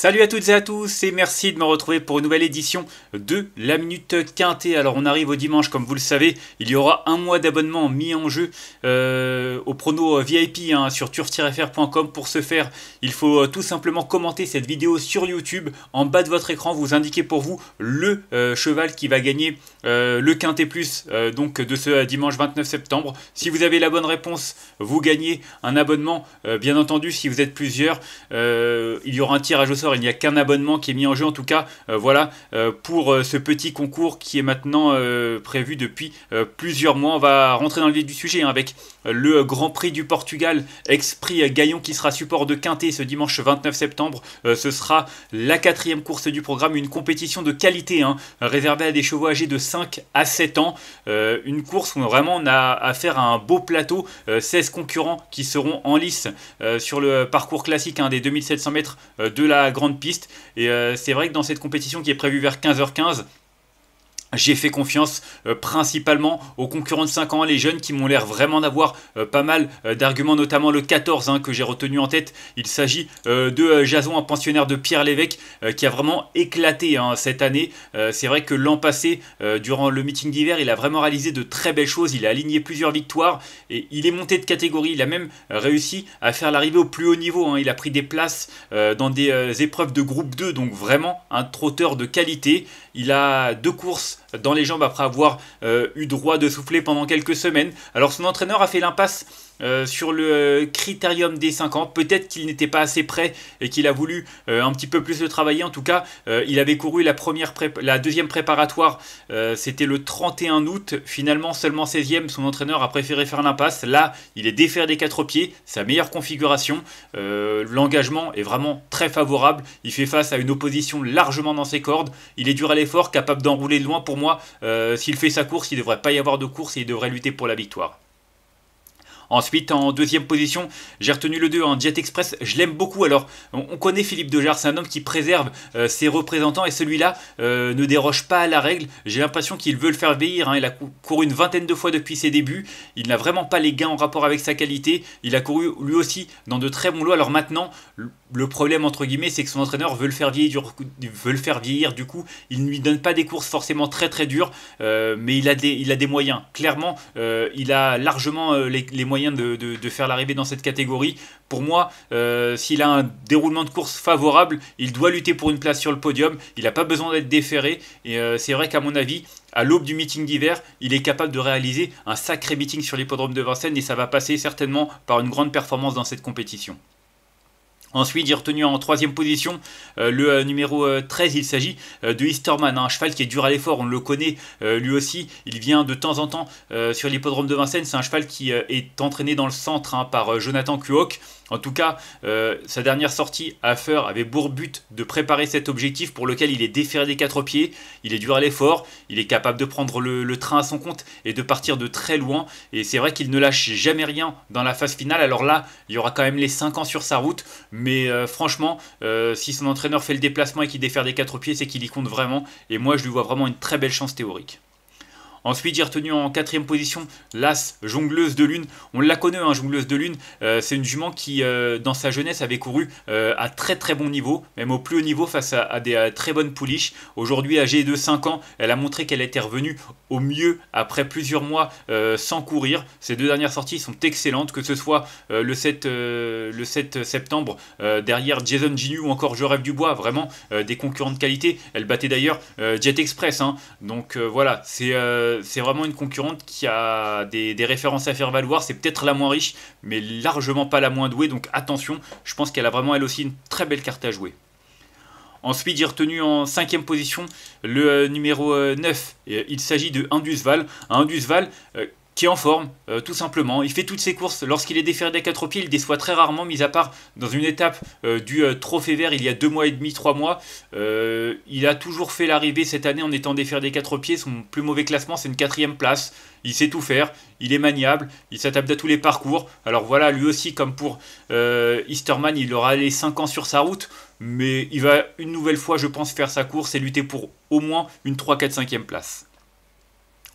Salut à toutes et à tous et merci de me retrouver pour une nouvelle édition de la Minute Quintée. Alors on arrive au dimanche, comme vous le savez, il y aura un mois d'abonnement mis en jeu euh, au prono VIP hein, sur turf-fr.com. Pour ce faire, il faut euh, tout simplement commenter cette vidéo sur YouTube. En bas de votre écran, vous indiquez pour vous le euh, cheval qui va gagner le Quintée Plus donc de ce dimanche 29 septembre. Si vous avez la bonne réponse, vous gagnez un abonnement. bien entendu, si vous êtes plusieurs, il y aura un tirage au sort il n'y a qu'un abonnement qui est mis en jeu. En tout cas, euh, voilà, euh, pour euh, ce petit concours qui est maintenant prévu depuis plusieurs mois. On va rentrer dans le vif du sujet hein, avec le Grand Prix du Portugal, ex-prix Gaillon qui sera support de Quintet ce dimanche 29 septembre. ce sera la quatrième course du programme, une compétition de qualité hein, réservée à des chevaux âgés de 5 à 7 ans. une course où vraiment on a affaire à un beau plateau, 16 concurrents qui seront en lice sur le parcours classique hein, des 2700 mètres de la grande piste. Et euh, c'est vrai que dans cette compétition qui est prévue vers 15h15, j'ai fait confiance euh, principalement aux concurrents de 5 ans, les jeunes qui m'ont l'air vraiment d'avoir euh, pas mal euh, d'arguments, notamment le 14 hein, que j'ai retenu en tête. Il s'agit de Jason, un pensionnaire de Pierre Lévesque, qui a vraiment éclaté hein, cette année. C'est vrai que l'an passé, durant le meeting d'hiver, il a vraiment réalisé de très belles choses. Il a aligné plusieurs victoires et il est monté de catégorie. Il a même réussi à faire l'arrivée au plus haut niveau. Hein. Il a pris des places dans des épreuves de groupe 2, donc vraiment un trotteur de qualité. Il a deux courses dans les jambes après avoir euh, eu droit de souffler pendant quelques semaines. Alors son entraîneur a fait l'impasse euh, sur le euh, critérium des 50 Peut-être qu'il n'était pas assez prêt et qu'il a voulu un petit peu plus le travailler. En tout cas, il avait couru la, première la deuxième préparatoire, c'était le 31 août. Finalement, seulement 16e, son entraîneur a préféré faire l'impasse. Là, il est défaire des 4 pieds, sa meilleure configuration. L'engagement est vraiment très favorable. Il fait face à une opposition largement dans ses cordes. Il est dur à l'effort, capable d'enrouler de loin pour moi, euh, s'il fait sa course, il ne devrait pas y avoir de course et il devrait lutter pour la victoire. Ensuite, en deuxième position, j'ai retenu le 2, en Jet Express. Je l'aime beaucoup. Alors, on, connaît Philippe Dejar c'est un homme qui préserve euh, ses représentants et celui-là euh, ne déroge pas à la règle. J'ai l'impression qu'il veut le faire vieillir. Hein. Il a couru une vingtaine de fois depuis ses débuts. Il n'a vraiment pas les gains en rapport avec sa qualité. Il a couru lui aussi dans de très bons lots. Alors maintenant, le problème entre guillemets, c'est que son entraîneur veut le faire vieillir. Du, coup, il ne lui donne pas des courses forcément très très dures, euh, mais il a des, moyens. Clairement, il a largement les moyens de, faire l'arrivée dans cette catégorie. Pour moi, euh, s'il a un déroulement de course favorable, il doit lutter pour une place sur le podium. Il n'a pas besoin d'être déféré. Et euh, c'est vrai qu'à mon avis, à l'aube du meeting d'hiver, il est capable de réaliser un sacré meeting sur l'hippodrome de Vincennes et ça va passer certainement par une grande performance dans cette compétition. Ensuite, il est retenu en troisième position euh, le euh, numéro 13, euh, il s'agit de Easterman, un cheval qui est dur à l'effort, on le connaît lui aussi, il vient de temps en temps sur l'hippodrome de Vincennes, c'est un cheval qui est entraîné dans le centre hein, par Jonathan Kuok. En tout cas, sa dernière sortie à Feur avait pour but de préparer cet objectif pour lequel il est déféré des quatre pieds, il est dur à l'effort, il est capable de prendre le, train à son compte et de partir de très loin, et c'est vrai qu'il ne lâche jamais rien dans la phase finale, alors là, il y aura quand même les 5 ans sur sa route, mais euh, franchement, euh, si son entraîneur fait le déplacement et qu'il défère des quatre pieds, c'est qu'il y compte vraiment. Et moi, je lui vois vraiment une très belle chance théorique. Ensuite, j'ai retenu en quatrième position l'As Jongleuse de Lune. On la connaît, hein, Jongleuse de Lune. Euh, c'est une jument qui, euh, dans sa jeunesse, avait couru euh, à très très bon niveau, même au plus haut niveau face à, des très bonnes pouliches. Aujourd'hui, âgée de 5 ans, elle a montré qu'elle était revenue au mieux après plusieurs mois sans courir. Ces deux dernières sorties sont excellentes, que ce soit le 7, le, 7, septembre derrière Jason Ginu ou encore Je rêve du bois. Vraiment des concurrents de qualité. Elle battait d'ailleurs Jet Express. Hein. Donc voilà, c'est c'est vraiment une concurrente qui a des, références à faire valoir. C'est peut-être la moins riche, mais largement pas la moins douée. Donc attention, je pense qu'elle a vraiment elle aussi une très belle carte à jouer. Ensuite, j'ai retenu en cinquième position le euh, numéro 9. Euh, euh, il s'agit de Indusval. Indusval qui est en forme, euh, tout simplement. Il fait toutes ses courses. Lorsqu'il est déféré des quatre pieds, il déçoit très rarement, mis à part dans une étape euh, du euh, Trophée Vert il y a deux mois et demi, trois mois. il a toujours fait l'arrivée cette année en étant déféré des quatre pieds. Son plus mauvais classement, c'est une quatrième place. Il sait tout faire, il est maniable, il s'adapte à tous les parcours. Alors voilà, lui aussi, comme pour Easterman, il aura les 5 ans sur sa route, mais il va une nouvelle fois, je pense, faire sa course et lutter pour au moins une 3, 4, 5e place.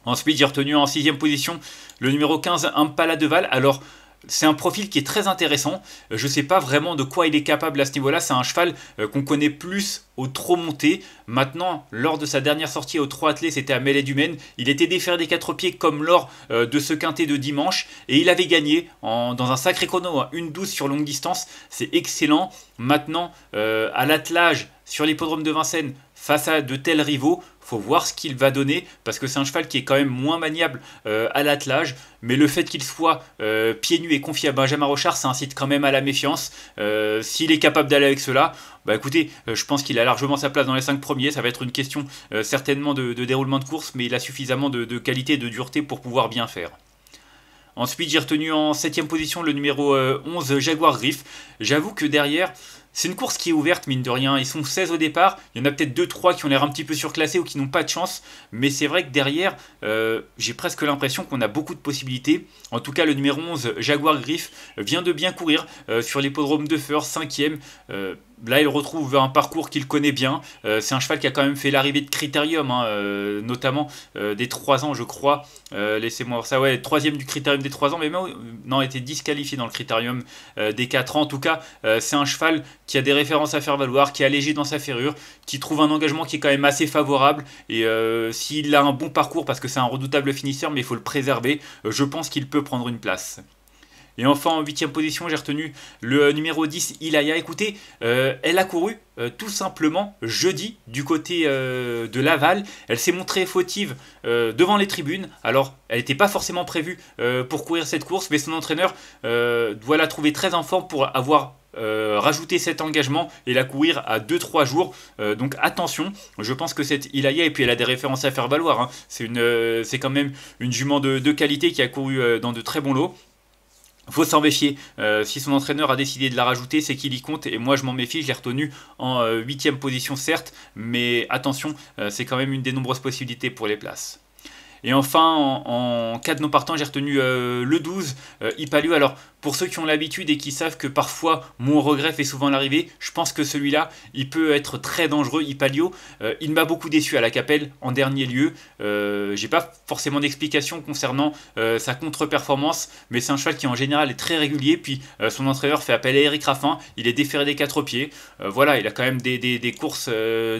Ensuite, j'ai retenu en sixième position le numéro 15, Impala Deval. Alors, c'est un profil qui est très intéressant. Je ne sais pas vraiment de quoi il est capable à ce niveau-là. C'est un cheval euh, qu'on connaît plus au trop monté. Maintenant, lors de sa dernière sortie au trois attelé, c'était à Mêlée du Maine. Il était défaire des quatre pieds comme lors euh, de ce quintet de dimanche. Et il avait gagné dans un sacré chrono, à hein, une 12 sur longue distance. C'est excellent. Maintenant, euh, à l'attelage, sur l'hippodrome de Vincennes, face à de tels rivaux, faut voir ce qu'il va donner parce que c'est un cheval qui est quand même moins maniable euh, à l'attelage. Mais le fait qu'il soit euh, pieds nus et confié à Benjamin Rochard, ça incite quand même à la méfiance. Euh, s'il est capable d'aller avec cela, bah écoutez, je pense qu'il a largement sa place dans les 5 premiers. Ça va être une question certainement de, déroulement de course, mais il a suffisamment de, de qualité et de dureté pour pouvoir bien faire. Ensuite, j'ai retenu en 7ème position le numéro 11 Jaguar Griff. J'avoue que derrière, c'est une course qui est ouverte, mine de rien. Ils sont 16 au départ. Il y en a peut-être 2-3 qui ont l'air un petit peu surclassés ou qui n'ont pas de chance. Mais c'est vrai que derrière, euh, j'ai presque l'impression qu'on a beaucoup de possibilités. En tout cas, le numéro 11, Jaguar Griff, vient de bien courir euh, sur l'hippodrome de Feur, 5ème. Là, il retrouve un parcours qu'il connaît bien. Euh, c'est un cheval qui a quand même fait l'arrivée de Critérium, hein, euh, notamment euh, des 3 ans, je crois. Laissez-moi voir ça. Ouais, troisième du Critérium des 3 ans, mais même, non, était disqualifié dans le Critérium des 4 ans. En tout cas, c'est un cheval qui a des références à faire valoir, qui est allégé dans sa ferrure, qui trouve un engagement qui est quand même assez favorable. Et s'il a un bon parcours, parce que c'est un redoutable finisseur, mais il faut le préserver, je pense qu'il peut prendre une place. Et enfin, en huitième position, j'ai retenu le numéro 10, Ilaya. Écoutez, euh, elle a couru euh, tout simplement jeudi du côté euh, de Laval. Elle s'est montrée fautive devant les tribunes. Alors, elle n'était pas forcément prévue pour courir cette course, mais son entraîneur doit la trouver très en forme pour avoir rajouté cet engagement et la courir à 2-3 jours. donc attention, je pense que cette Ilaya, et puis elle a des références à faire valoir, hein. c'est quand même une jument de qualité qui a couru dans de très bons lots faut s'en méfier. Euh, si son entraîneur a décidé de la rajouter, c'est qu'il y compte. Et moi, je m'en méfie. Je l'ai retenu en euh, huitième position, certes. Mais attention, euh, c'est quand même une des nombreuses possibilités pour les places. Et enfin, en, cas de non partant, j'ai retenu euh, le 12, euh, Alors, pour ceux qui ont l'habitude et qui savent que parfois mon regret fait souvent l'arrivée, je pense que celui-là, il peut être très dangereux, Ipalio. Euh, il m'a beaucoup déçu à la Capelle en dernier lieu. Euh, j'ai pas forcément d'explication concernant sa contre-performance, mais c'est un cheval qui en général est très régulier. Puis son entraîneur fait appel à Eric Raffin, il est déféré des quatre pieds. voilà, il a quand même des, courses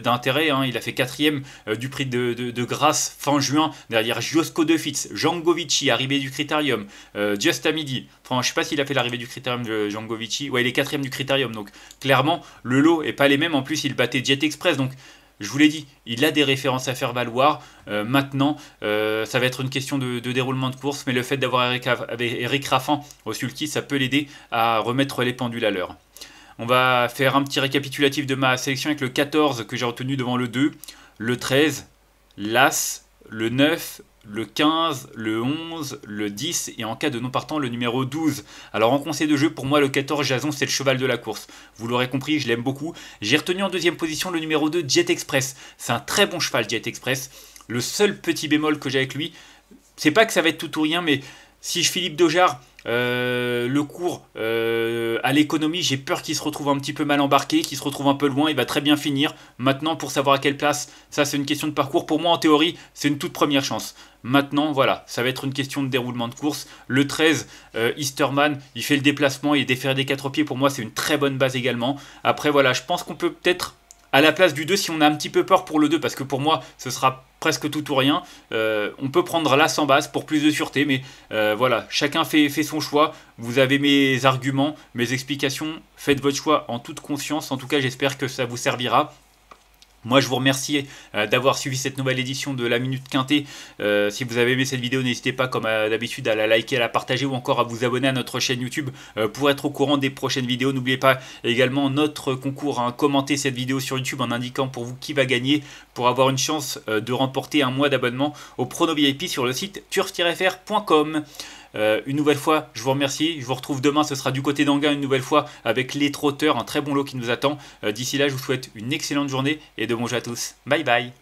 d'intérêt. Hein. Il a fait quatrième du prix de grâce fin juin derrière cest à De arrivé du critérium, Justamidi. Euh, Just à midi. Enfin, je sais pas s'il a fait l'arrivée du critérium de Jangovici. Ouais, il est quatrième du critérium, donc clairement, le lot est pas les mêmes. En plus, il battait Jet Express, donc je vous l'ai dit, il a des références à faire valoir. Euh, maintenant, euh, ça va être une question de, déroulement de course, mais le fait d'avoir Eric, Eric au sulky, ça peut l'aider à remettre les pendules à l'heure. On va faire un petit récapitulatif de ma sélection avec le 14 que j'ai retenu devant le 2, le 13, l'As, le 9, le 15, le 11, le 10 et en cas de non partant le numéro 12. Alors en conseil de jeu, pour moi le 14 Jason c'est le cheval de la course. Vous l'aurez compris, je l'aime beaucoup. J'ai retenu en deuxième position le numéro 2 Jet Express. C'est un très bon cheval Jet Express. Le seul petit bémol que j'ai avec lui, c'est pas que ça va être tout ou rien, mais si je Philippe Dojard euh, le cours euh, à l'économie, j'ai peur qu'il se retrouve un petit peu mal embarqué, qu'il se retrouve un peu loin, il va très bien finir. Maintenant, pour savoir à quelle place, ça c'est une question de parcours. Pour moi, en théorie, c'est une toute première chance. Maintenant, voilà, ça va être une question de déroulement de course. Le 13, euh, Easterman, il fait le déplacement, il est des quatre pieds. Pour moi, c'est une très bonne base également. Après, voilà, je pense qu'on peut peut-être à la place du 2 si on a un petit peu peur pour le 2 parce que pour moi ce sera presque tout ou rien. Euh, on peut prendre la sans base pour plus de sûreté, mais euh, voilà, chacun fait son choix. Vous avez mes arguments, mes explications. Faites votre choix en toute conscience. En tout cas, j'espère que ça vous servira. Moi je vous remercie euh, d'avoir suivi cette nouvelle édition de la Minute Quintée. Euh, si vous avez aimé cette vidéo, n'hésitez pas comme euh, d'habitude à la liker, à la partager ou encore à vous abonner à notre chaîne YouTube pour être au courant des prochaines vidéos. N'oubliez pas également notre concours, à hein, commenter cette vidéo sur YouTube en indiquant pour vous qui va gagner pour avoir une chance de remporter un mois d'abonnement au Prono VIP sur le site turf-fr.com. Euh, une nouvelle fois, je vous remercie. Je vous retrouve demain. Ce sera du côté d'Anguin une nouvelle fois avec les trotteurs, un très bon lot qui nous attend. Euh, d'ici là, je vous souhaite une excellente journée et de bons à tous. Bye bye.